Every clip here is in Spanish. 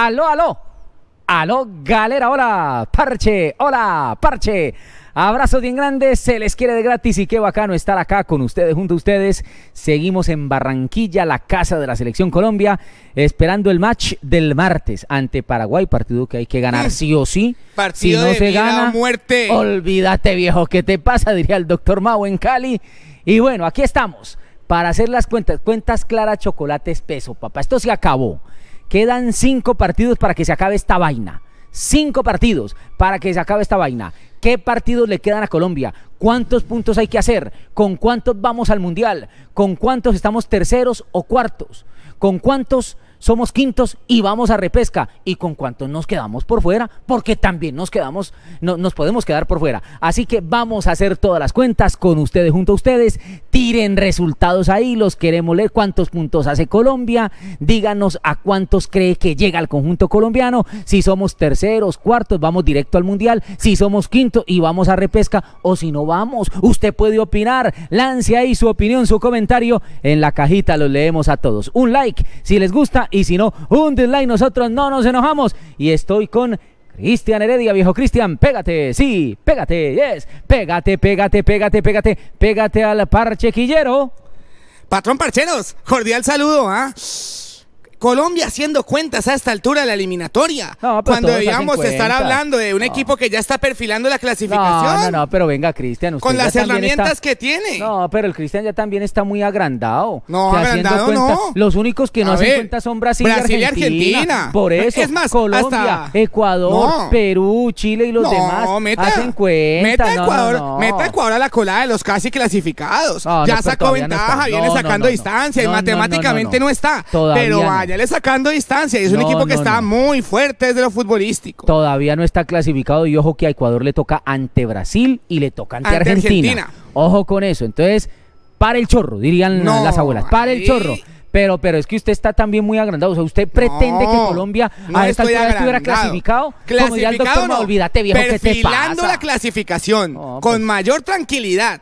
Aló, aló. Aló, galera, hola, parche, hola, parche. abrazo bien grande se les quiere de gratis y qué bacano estar acá con ustedes, junto a ustedes. Seguimos en Barranquilla, la casa de la selección Colombia, esperando el match del martes ante Paraguay, partido que hay que ganar mm. sí o sí. Partido si no se gana, muerte. Olvídate, viejo, ¿qué te pasa? Diría el doctor Mau en Cali. Y bueno, aquí estamos para hacer las cuentas, cuentas claras, chocolate espeso, papá. Esto se acabó. Quedan cinco partidos para que se acabe esta vaina. Cinco partidos para que se acabe esta vaina. ¿Qué partidos le quedan a Colombia? ¿Cuántos puntos hay que hacer? ¿Con cuántos vamos al Mundial? ¿Con cuántos estamos terceros o cuartos? ¿Con cuántos somos quintos y vamos a repesca. Y con cuántos nos quedamos por fuera, porque también nos quedamos, no, nos podemos quedar por fuera. Así que vamos a hacer todas las cuentas con ustedes, junto a ustedes. Tiren resultados ahí, los queremos leer. ¿Cuántos puntos hace Colombia? Díganos a cuántos cree que llega el conjunto colombiano. Si somos terceros, cuartos, vamos directo al mundial. Si somos quinto y vamos a repesca, o si no vamos, usted puede opinar. Lance ahí su opinión, su comentario en la cajita, los leemos a todos. Un like si les gusta y si no, un dislike, nosotros no nos enojamos. Y estoy con Cristian Heredia, viejo Cristian, pégate, sí, pégate, yes, pégate, pégate, pégate, pégate, pégate al parchequillero. Patrón Parcheros, cordial saludo, ¿ah? Colombia haciendo cuentas a esta altura de la eliminatoria. cuando debíamos estar hablando de un equipo que ya está perfilando la clasificación. No, no, no pero venga, Cristian. Con las herramientas que tiene. No, pero el Cristian ya también está muy agrandado. No, no. Los únicos que no hacen cuenta son Brasil, y Argentina. Por eso, es más, Colombia, Ecuador, Perú, Chile y los demás meta, hacen Meta Ecuador, meta Ecuador a la colada de los casi clasificados. ya sacó ventaja, viene sacando distancia y matemáticamente no, está. Pero vaya ya le sacando distancia y es un equipo que está muy fuerte desde lo futbolístico. Todavía no está clasificado y ojo que a Ecuador le toca ante Brasil y le toca ante, Argentina. Ojo con eso. Entonces, para el chorro, dirían las abuelas, para el chorro. Pero, pero es que usted está también muy agrandado. O sea, usted pretende que Colombia a esta altura estuviera clasificado. Clasificado como doctor, no. la clasificación con pues. mayor tranquilidad,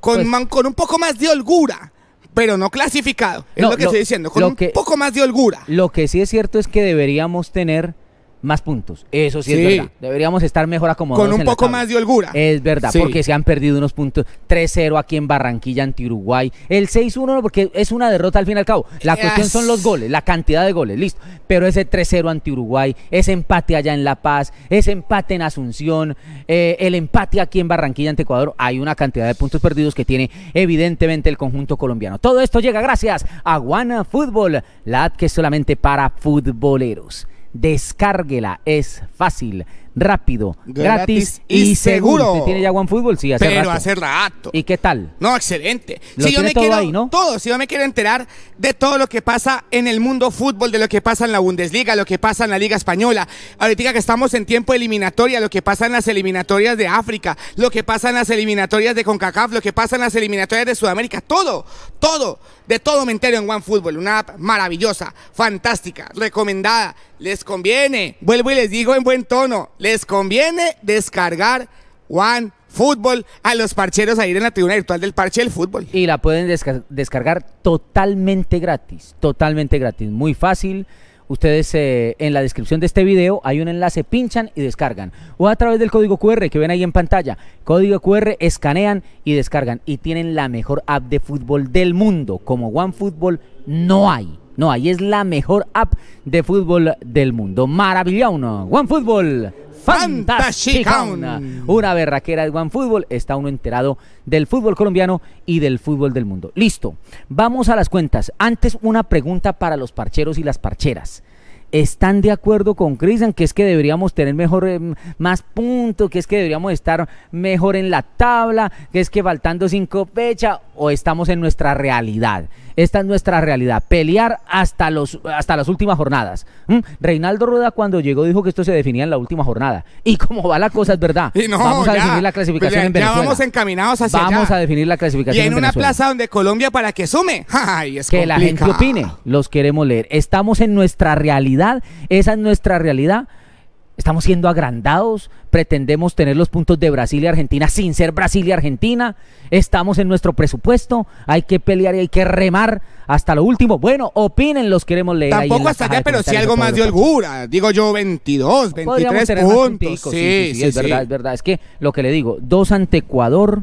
con, pues con un poco más de holgura pero no clasificado. Es lo que estoy diciendo, con un poco más de holgura. Lo que sí es cierto es que deberíamos tener más puntos. Eso sí, es verdad. Deberíamos estar mejor acomodados. Con un poco más de holgura. Es verdad, porque se han perdido unos puntos. 3-0 aquí en Barranquilla ante Uruguay. El 6-1 porque es una derrota al fin y al cabo. La cuestión son los goles, la cantidad de goles, listo. Pero ese 3-0 ante Uruguay, ese empate allá en La Paz, ese empate en Asunción, eh, el empate aquí en Barranquilla ante Ecuador, hay una cantidad de puntos perdidos que tiene evidentemente el conjunto colombiano. Todo esto llega gracias a Guana Fútbol, la app que es solamente para futboleros. Descárguela, es fácil rápido, gratis, y, seguro. tiene ya OneFootball? Sí, hace Pero rato. hace rato. ¿Y qué tal? No, excelente. si yo me quiero, ahí, ¿no? Todo, si yo me quiero enterar de todo lo que pasa en el mundo fútbol, de lo que pasa en la Bundesliga, lo que pasa en la Liga Española, ahorita que estamos en tiempo eliminatoria, lo que pasa en las eliminatorias de África, lo que pasa en las eliminatorias de CONCACAF, lo que pasa en las eliminatorias de Sudamérica, todo, todo, de todo me entero en OneFootball, una app maravillosa, fantástica, recomendada, les conviene. Vuelvo y les digo en buen tono, les conviene descargar One Fútbol a los parcheros ahí en la tribuna virtual del Parche del Fútbol. Y la pueden descargar totalmente gratis, totalmente gratis, muy fácil. Ustedes eh, en la descripción de este video hay un enlace, pinchan y descargan. O a través del código QR que ven ahí en pantalla. Código QR, escanean y descargan. Y tienen la mejor app de fútbol del mundo. Como OneFootball no hay. No hay. Es la mejor app de fútbol del mundo. Maravilloso. OneFootball. Fantástica. Una berraquera de Fútbol Está uno enterado del fútbol colombiano y del fútbol del mundo. Listo. Vamos a las cuentas. Antes, una pregunta para los parcheros y las parcheras. ¿Están de acuerdo con Cristian que es que deberíamos tener mejor, em, más puntos, que es que deberíamos estar mejor en la tabla, que es que faltando cinco fechas? o estamos en nuestra realidad. Esta es nuestra realidad, pelear hasta, los, hasta las últimas jornadas. ¿Mm? Reinaldo Rueda cuando llegó dijo que esto se definía en la última jornada. Y como va la cosa, es verdad. vamos a definir la clasificación pues en Venezuela. Ya vamos encaminados hacia Vamos a definir la clasificación. Y en, una plaza donde Colombia para que sume. es que la gente opine, los queremos leer. Estamos en nuestra realidad, esa es nuestra realidad Estamos siendo agrandados, pretendemos tener los puntos de Brasil y Argentina sin ser Brasil y Argentina. Estamos en nuestro presupuesto, hay que pelear y hay que remar hasta lo último. Bueno, opinen, los queremos leer. Tampoco hasta allá, pero sí algo más de holgura. Digo yo 22, 23 puntos. sí, sí, sí, es verdad, es verdad. Es que lo que le digo, dos ante Ecuador,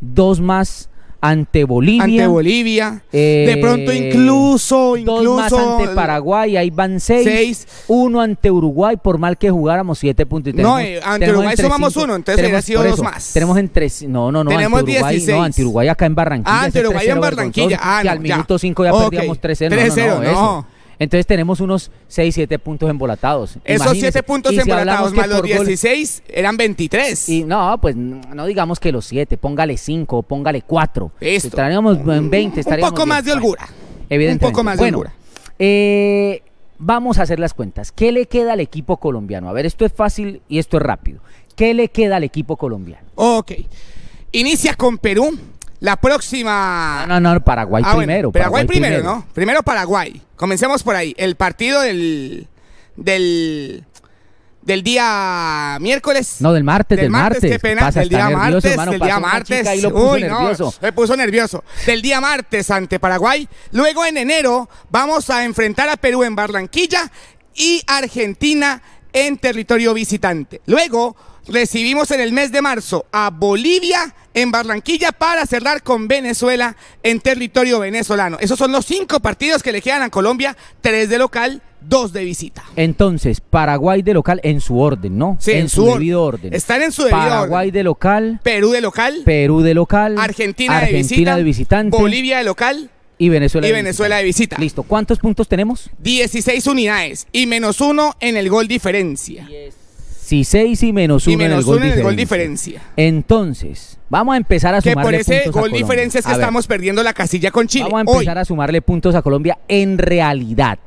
dos más ante Bolivia. Ante Bolivia. Eh, de pronto incluso, eh, incluso. Dos más ante Paraguay, ahí van seis, seis. Uno ante Uruguay, por mal que jugáramos siete puntos. Y tenemos, no, eh, ante Uruguay sumamos cinco, uno, entonces hubiera sido dos más. Tenemos en 3 No, no, no. Tenemos ante Uruguay, 16. No, ante Uruguay acá en Barranquilla. Ah, ante Uruguay en Barranquilla. Ah, no, al ya. cinco ya okay. perdíamos 3-0. 3-0, no. no, no, no entonces tenemos unos 6, 7 puntos embolatados. Esos 7 puntos si embolatados más los 16 eran 23. Y no, pues no digamos que los 7, póngale 5, póngale 4. Estaríamos en 20, estaríamos Un poco más de holgura. Evidentemente. Un poco más de bueno, holgura. Eh, vamos a hacer las cuentas. ¿Qué le queda al equipo colombiano? A ver, esto es fácil y esto es rápido. ¿Qué le queda al equipo colombiano? Ok. Inicia con Perú, la próxima. No, no, no, Paraguay ah, primero. Paraguay, primero, ¿no? Primero Paraguay. Comencemos por ahí. El partido del. del del día miércoles. No, del martes, del, martes. Qué pena, del día martes, del día martes. Uy, No, me puso nervioso. Del día martes ante Paraguay. Luego en enero vamos a enfrentar a Perú en Barranquilla y Argentina en territorio visitante. Luego recibimos en el mes de marzo a Bolivia en Barranquilla para cerrar con Venezuela en territorio venezolano. Esos son los cinco partidos que le quedan a Colombia, tres de local, dos de visita. Entonces, Paraguay de local en su orden, ¿no? Sí, en, su, debido orden. Están en su debido orden. Paraguay de local. Perú de local. Perú de local. Argentina, de, visita, de visitante. Bolivia de local. Y Venezuela, y de Venezuela visita. de visita. Listo. ¿Cuántos puntos tenemos? 16 unidades y menos uno en el gol diferencia. 16 y menos 1 y menos en, gol, diferencia. Entonces, vamos a empezar a sumarle puntos. Que por ese gol diferencia es que estamos perdiendo la casilla con Chile. Vamos a empezar a sumarle puntos a Colombia en realidad.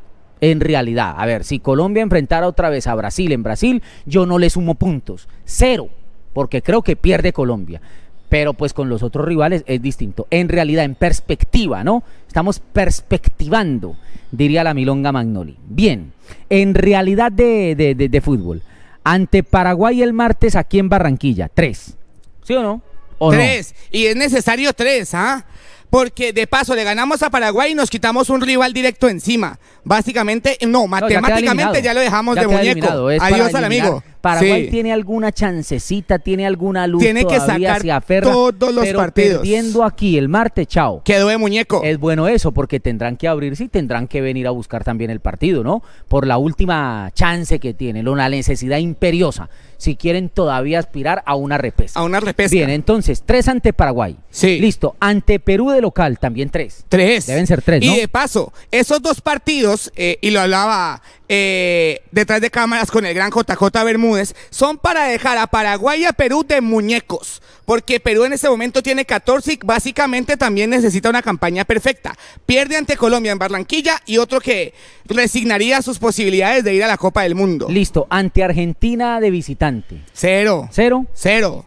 En realidad, a ver, si Colombia enfrentara otra vez a Brasil en Brasil, yo no le sumo puntos. Cero, porque creo que pierde Colombia pero pues con los otros rivales es distinto. En realidad, en perspectiva, ¿no? Estamos perspectivando, diría la Milonga Magnoli. Bien, en realidad de fútbol ante Paraguay el martes aquí en Barranquilla. Tres. ¿Sí o no? ¿O tres. Y es necesario tres, ¿ah? Porque de paso le ganamos a Paraguay y nos quitamos un rival directo encima. Básicamente, no, matemáticamente ya, lo dejamos de muñeco. Adiós al amigo. Paraguay tiene alguna chancecita, tiene alguna luz tiene que sacar aferra, todos los partidos. Viendo aquí el martes, chao. Quedó de muñeco. Es bueno eso porque tendrán que abrirse y tendrán que venir a buscar también el partido, ¿no? Por la última chance que tienen, una necesidad imperiosa si quieren todavía aspirar a una repesa. A una repesa. Bien, entonces, tres ante Paraguay. Sí. Listo. Ante Perú de local, también tres. Tres. Deben ser tres, ¿no? Y de paso, esos dos partidos, eh, y lo hablaba eh, detrás de cámaras con el gran JJ Bermúdez, son para dejar a Paraguay y a Perú de muñecos, porque Perú en este momento tiene 14 básicamente también necesita una campaña perfecta. Pierde ante Colombia en Barranquilla y otro que resignaría sus posibilidades de ir a la Copa del Mundo. Listo, ante Argentina de visitante. Cero. Cero. Cero.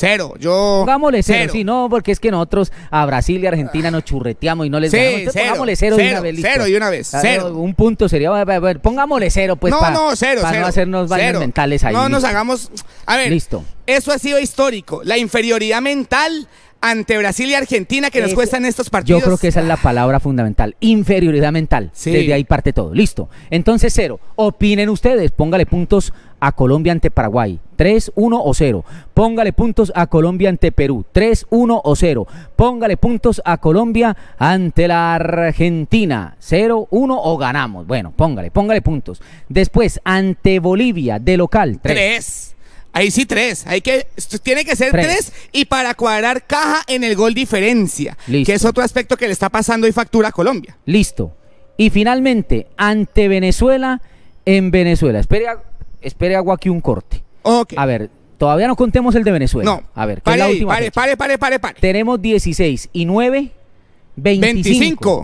Cero, yo. Pongámosle cero, sí, no, porque es que nosotros a Brasil y Argentina nos churreteamos y no les sí, ganamos. cero, cero, de una vez. Ah, cero una vez, Un punto sería, pongámosle cero, pues. No, cero, Para no hacernos valer mentales ahí. No nos hagamos. A ver. Listo. Eso ha sido histórico. La inferioridad mental ante Brasil y Argentina que nos cuestan estos partidos. Yo creo que esa es la palabra fundamental, inferioridad mental. Desde ahí parte todo. Listo. Entonces, cero. Opinen ustedes, póngale puntos a Colombia ante Paraguay, 3, 1 o 0. Póngale puntos a Colombia ante Perú. 3, 1 o 0. Póngale puntos a Colombia ante la Argentina. 0, 1 o ganamos. Bueno, póngale, póngale puntos. Después, ante Bolivia, de local. 3. Ahí sí 3. Hay que, tiene que ser 3 y para cuadrar caja en el gol diferencia, Listo. que es otro aspecto que le está pasando y factura a Colombia. Listo. Y finalmente, ante Venezuela, en Venezuela. Espere, espere hago aquí un corte. Okay. A ver, todavía no contemos el de Venezuela. No. A ver, ¿qué es la última pare, pare, pare, pare, pare. Tenemos 16 y 9, 25.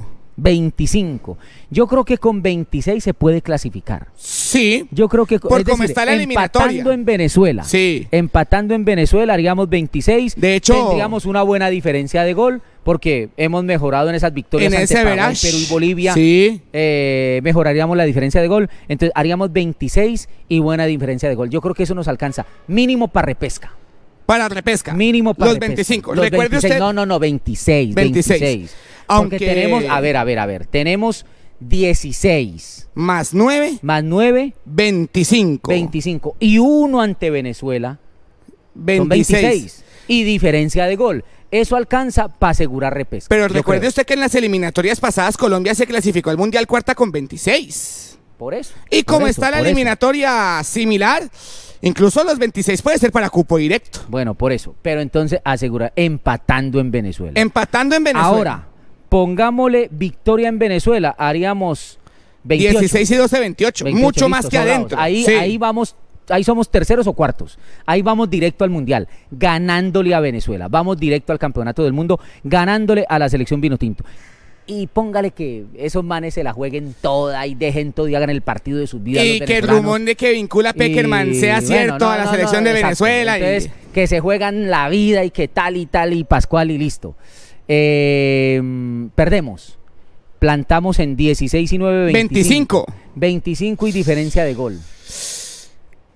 25. 25. Yo creo que con 26 se puede clasificar. Sí. Yo creo que por empatando en Venezuela. Sí. Empatando en Venezuela haríamos 26. De hecho, tendríamos una buena diferencia de gol porque hemos mejorado en esas victorias ante Paraguay, Perú y Bolivia. Eh, mejoraríamos la diferencia de gol, entonces haríamos 26 y buena diferencia de gol. Yo creo que eso nos alcanza mínimo para repesca para repesca. Mínimo para Los 25. Recuerde usted. No, no, no, 26. 26. Aunque tenemos, a ver, a ver, a ver, tenemos 16. Más 9. Más 9. 25. 25. Y uno ante Venezuela. 26. 26. Y diferencia de gol. Eso alcanza para asegurar repesca. Pero recuerde usted que en las eliminatorias pasadas Colombia se clasificó al Mundial cuarta con 26. Por eso. Y como está la eliminatoria similar, Incluso los 26 puede ser para cupo directo. Bueno, por eso. Pero entonces asegura empatando en Venezuela. Empatando en Venezuela. Ahora, pongámosle victoria en Venezuela, haríamos 28. 16 y 12, 28. Mucho más que adentro. Ahí, ahí vamos ahí somos terceros o cuartos. Ahí vamos directo al Mundial, ganándole a Venezuela. Vamos directo al Campeonato del Mundo, ganándole a la selección Vinotinto y póngale que esos manes se la jueguen toda y dejen todo y hagan el partido de sus vidas. Y que el rumor de que vincula a Peckerman sea cierto a la selección de Venezuela. que se juegan la vida y que tal y tal y Pascual y listo. Em, perdemos. Plantamos en 16 y 9, 25. 25. y diferencia de gol.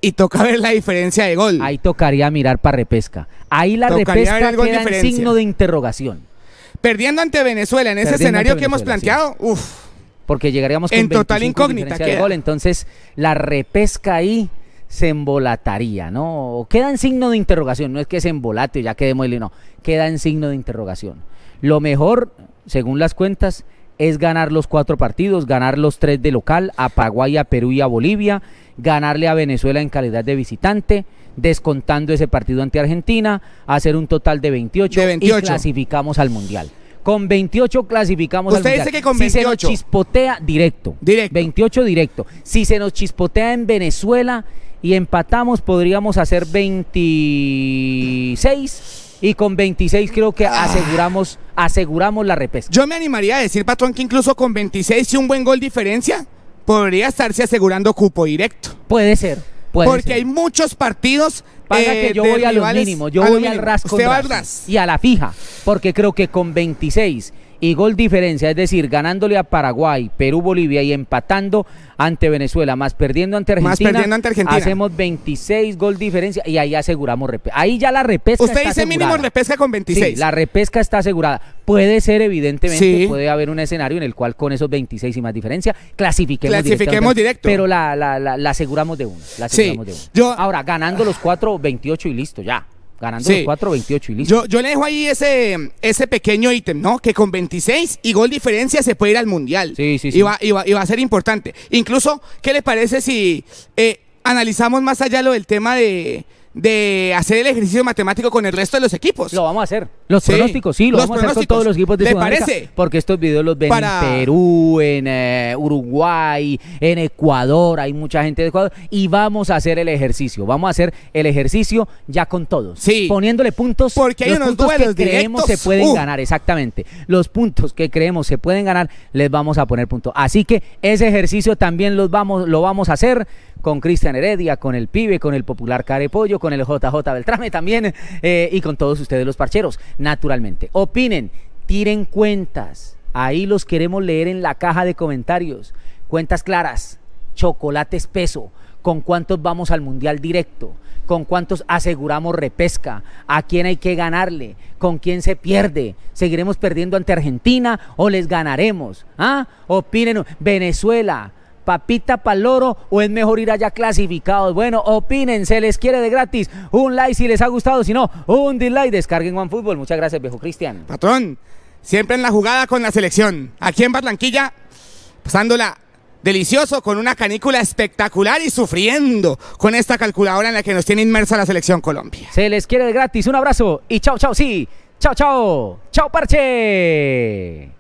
Y toca ver la diferencia de gol. Ahí tocaría mirar para repesca. Ahí la repesca queda en signo de interrogación. Perdiendo ante Venezuela en ese escenario que hemos planteado, uff. Porque llegaríamos con en total incógnita. entonces, la repesca ahí se embolataría, ¿no? Queda en signo de interrogación, no es que se embolate, ya quedemos el no, queda en signo de interrogación. Lo mejor, según las cuentas, es ganar los cuatro partidos, ganar los tres de local, a Paraguay, a Perú y a Bolivia, ganarle a Venezuela en calidad de visitante, descontando ese partido ante Argentina, hacer un total de 28, y clasificamos al Mundial. Con 28 clasificamos al Mundial. Dice que con 28. Si se nos chispotea directo. 28 directo. Si se nos chispotea en Venezuela y empatamos, podríamos hacer 26 y con 26 creo que ah. aseguramos aseguramos la repesca. Yo me animaría a decir, patrón, que incluso con 26 y un buen gol diferencia, podría estarse asegurando cupo directo. Puede ser porque hay muchos partidos. para eh, que yo voy a los mínimos, yo voy al rasco. Y a la fija, porque creo que con 26 y gol diferencia, es decir, ganándole a Paraguay, Perú, Bolivia y empatando ante Venezuela, más perdiendo ante Argentina. Más perdiendo ante Argentina. Hacemos 26 gol diferencia y ahí aseguramos Ahí ya la repesca Usted dice mínimo repesca con 26. Sí, la repesca está asegurada. Puede ser, evidentemente, puede haber un escenario en el cual con esos 26 y más diferencia clasifiquemos, clasifiquemos directo. Pero la, la, aseguramos de uno Yo... Ahora, ganando los 4, 28 y listo, ya ganando 4, 28 y listo. Yo, le dejo ahí ese, ese pequeño ítem, ¿no? Que con 26 y gol diferencia se puede ir al mundial. Sí, sí, sí. Y va, y va a ser importante. Incluso, ¿qué le parece si eh, analizamos más allá lo del tema de de hacer el ejercicio matemático con el resto de los equipos. Lo vamos a hacer. Los pronósticos, sí, lo vamos a hacer con todos los equipos de ¿Le ¿Te parece? Porque estos videos los ven en Perú, en eh, Uruguay, en Ecuador, hay mucha gente de Ecuador. Y vamos a hacer el ejercicio. Vamos a hacer el ejercicio ya con todos. Sí. Poniéndole puntos. Porque hay los puntos que creemos se pueden uh. ganar, exactamente. Los puntos que creemos se pueden ganar, les vamos a poner puntos Así que ese ejercicio también los vamos, lo vamos a hacer con Cristian Heredia, con el Pibe, con el Popular Carepollo, con el JJ Beltrame también eh, y con todos ustedes los parcheros, naturalmente. Opinen, tiren cuentas. Ahí los queremos leer en la caja de comentarios. Cuentas claras, chocolate espeso, con cuántos vamos al Mundial directo, con cuántos aseguramos repesca, a quién hay que ganarle, con quién se pierde, seguiremos perdiendo ante Argentina o les ganaremos. ¿Ah? Opinen, Venezuela, papita Paloro o es mejor ir allá clasificados? Bueno, opinen, se les quiere de gratis. Un like si les ha gustado, si no, un dislike. Descarguen Fútbol. Muchas gracias, viejo Cristian. Patrón, siempre en la jugada con la selección. Aquí en Barranquilla, pasándola delicioso, con una canícula espectacular y sufriendo con esta calculadora en la que nos tiene inmersa la selección Colombia. Se les quiere de gratis, un abrazo y chao, chao, sí, chao, chao, chao, parche.